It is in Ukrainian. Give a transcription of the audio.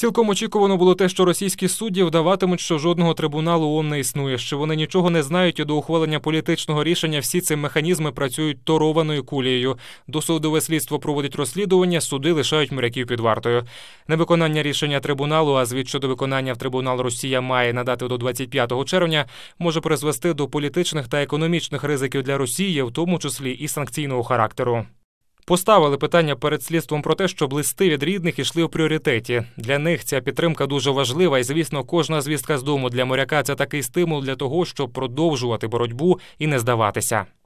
Цілком очікувано було те, що російські судді вдаватимуть, що жодного трибуналу ООН не існує, що вони нічого не знають і до ухвалення політичного рішення всі ці механізми працюють торованою кулією. Досудове слідство проводить розслідування, суди лишають моряків під вартою. Невиконання рішення трибуналу, а звіт щодо виконання в трибунал Росія має надати до 25 червня, може призвести до політичних та економічних ризиків для Росії, в тому числі і санкційного характеру поставили питання перед слідством про те, щоб листи від рідних ішли у пріоритеті. Для них ця підтримка дуже важлива, і звісно, кожна звістка з дому для моряка це такий стимул для того, щоб продовжувати боротьбу і не здаватися.